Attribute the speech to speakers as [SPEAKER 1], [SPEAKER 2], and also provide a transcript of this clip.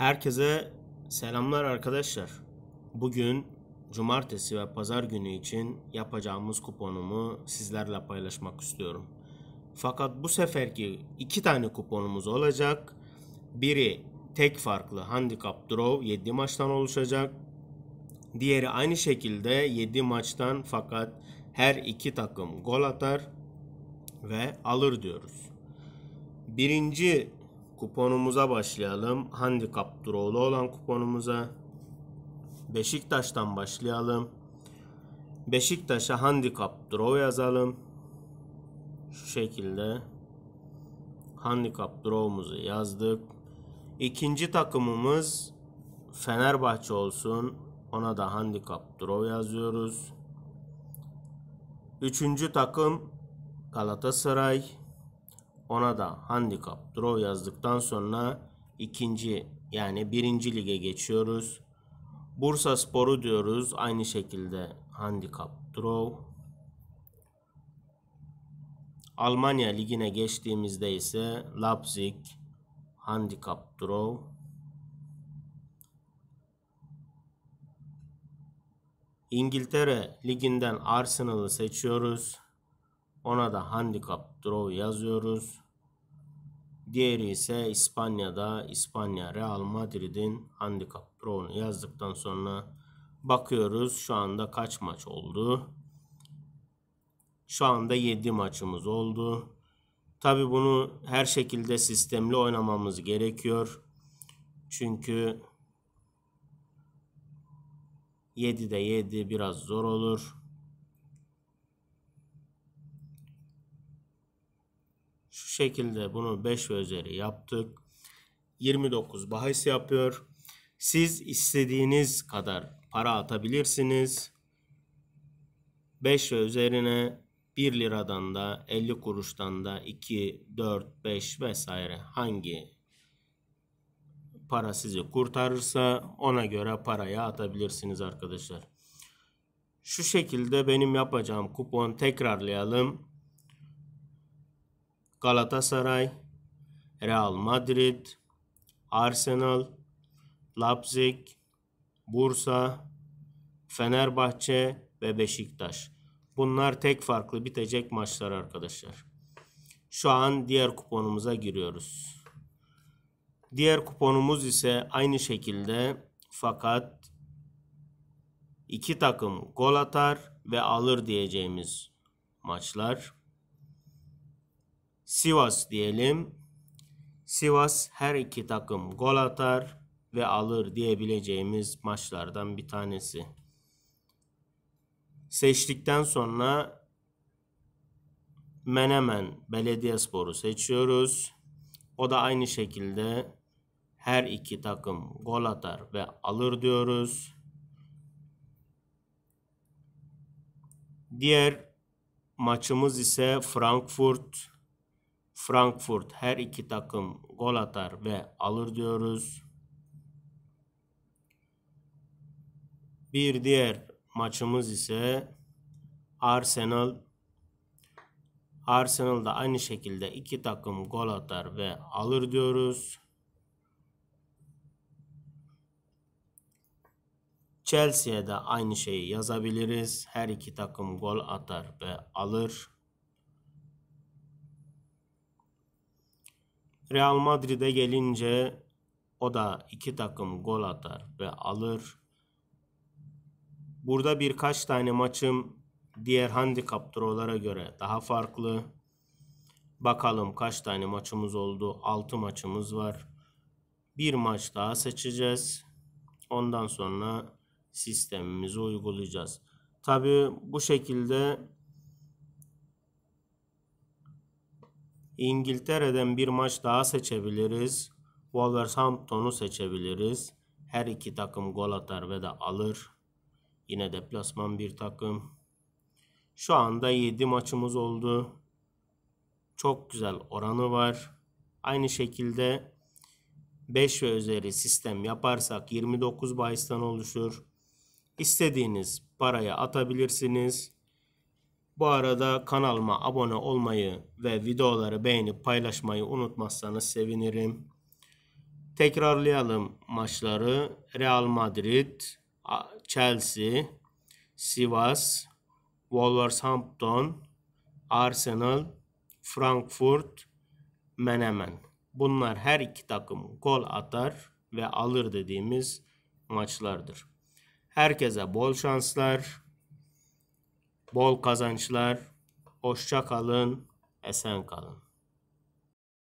[SPEAKER 1] Herkese selamlar arkadaşlar. Bugün cumartesi ve pazar günü için yapacağımız kuponumu sizlerle paylaşmak istiyorum. Fakat bu seferki iki tane kuponumuz olacak. Biri tek farklı handicap draw 7 maçtan oluşacak. Diğeri aynı şekilde 7 maçtan fakat her iki takım gol atar ve alır diyoruz. Birinci kuponumuza başlayalım. Handicap Drawlu olan kuponumuza Beşiktaş'tan başlayalım. Beşiktaş'a Handicap draw yazalım. Şu şekilde Handicap draw'umuzu yazdık. İkinci takımımız Fenerbahçe olsun. Ona da Handicap draw yazıyoruz. Üçüncü takım Galatasaray. Ona da handicap draw yazdıktan sonra ikinci yani birinci lige geçiyoruz. Bursa Sporu diyoruz. Aynı şekilde handicap draw. Almanya ligine geçtiğimizde ise Leipzig handicap draw. İngiltere liginden Arsenal'ı seçiyoruz. Ona da handicap draw yazıyoruz. Diğeri ise İspanya'da İspanya Real Madrid'in handicap draw'unu yazdıktan sonra bakıyoruz şu anda kaç maç oldu. Şu anda 7 maçımız oldu. Tabi bunu her şekilde sistemli oynamamız gerekiyor. Çünkü 7'de 7 biraz zor olur. şekilde bunu 5 ve üzeri yaptık. 29 bahis yapıyor. Siz istediğiniz kadar para atabilirsiniz. 5 ve üzerine 1 liradan da 50 kuruştan da 2, 4, 5 vesaire hangi para sizi kurtarırsa ona göre paraya atabilirsiniz arkadaşlar. Şu şekilde benim yapacağım kupon tekrarlayalım. Galatasaray, Real Madrid, Arsenal, Leipzig, Bursa, Fenerbahçe ve Beşiktaş. Bunlar tek farklı bitecek maçlar arkadaşlar. Şu an diğer kuponumuza giriyoruz. Diğer kuponumuz ise aynı şekilde fakat iki takım gol atar ve alır diyeceğimiz maçlar. Sivas diyelim. Sivas her iki takım gol atar ve alır diyebileceğimiz maçlardan bir tanesi. Seçtikten sonra Menemen Belediyespor'u seçiyoruz. O da aynı şekilde her iki takım gol atar ve alır diyoruz. Diğer maçımız ise Frankfurt Frankfurt her iki takım gol atar ve alır diyoruz. Bir diğer maçımız ise Arsenal. Arsenal da aynı şekilde iki takım gol atar ve alır diyoruz. Chelsea'de aynı şeyi yazabiliriz. Her iki takım gol atar ve alır. Real Madrid'e gelince o da iki takım gol atar ve alır. Burada birkaç tane maçım diğer handikap drolara göre daha farklı. Bakalım kaç tane maçımız oldu? 6 maçımız var. Bir maç daha seçeceğiz. Ondan sonra sistemimizi uygulayacağız. Tabi bu şekilde İngiltere'den bir maç daha seçebiliriz. Wolverhampton'u seçebiliriz. Her iki takım gol atar ve de alır. Yine deplasman bir takım. Şu anda 7 maçımız oldu. Çok güzel oranı var. Aynı şekilde 5 ve üzeri sistem yaparsak 29 bahisten oluşur. İstediğiniz paraya atabilirsiniz. Bu arada kanalıma abone olmayı ve videoları beğenip paylaşmayı unutmazsanız sevinirim. Tekrarlayalım maçları. Real Madrid, Chelsea, Sivas, Wolverhampton, Arsenal, Frankfurt, Menemen. Bunlar her iki takım gol atar ve alır dediğimiz maçlardır. Herkese bol şanslar. Bol kazançlar. Hoşça kalın. Esen kalın.